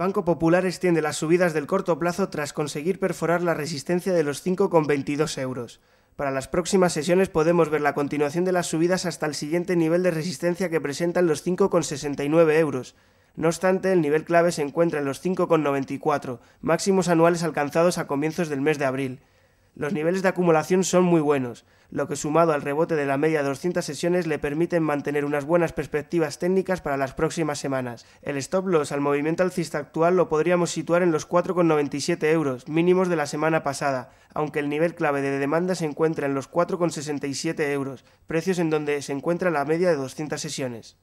Banco Popular extiende las subidas del corto plazo tras conseguir perforar la resistencia de los 5,22 euros. Para las próximas sesiones podemos ver la continuación de las subidas hasta el siguiente nivel de resistencia que presentan los 5,69 euros. No obstante, el nivel clave se encuentra en los 5,94, máximos anuales alcanzados a comienzos del mes de abril. Los niveles de acumulación son muy buenos, lo que sumado al rebote de la media de 200 sesiones le permiten mantener unas buenas perspectivas técnicas para las próximas semanas. El stop loss al movimiento alcista actual lo podríamos situar en los 4,97 euros, mínimos de la semana pasada, aunque el nivel clave de demanda se encuentra en los 4,67 euros, precios en donde se encuentra la media de 200 sesiones.